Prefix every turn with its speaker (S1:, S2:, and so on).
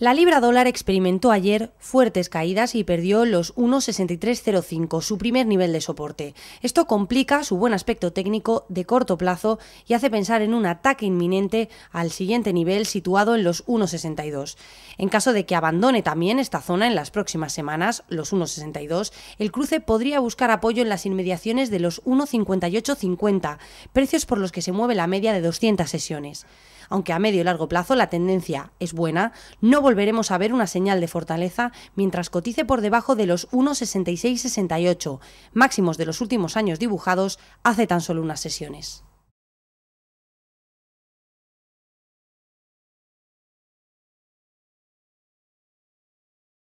S1: La libra dólar experimentó ayer fuertes caídas y perdió los 1,6305, su primer nivel de soporte. Esto complica su buen aspecto técnico de corto plazo y hace pensar en un ataque inminente al siguiente nivel situado en los 1,62. En caso de que abandone también esta zona en las próximas semanas, los 1,62, el cruce podría buscar apoyo en las inmediaciones de los 1,5850, precios por los que se mueve la media de 200 sesiones aunque a medio y largo plazo la tendencia es buena, no volveremos a ver una señal de fortaleza mientras cotice por debajo de los 1,6668, máximos de los últimos años dibujados hace tan solo unas sesiones.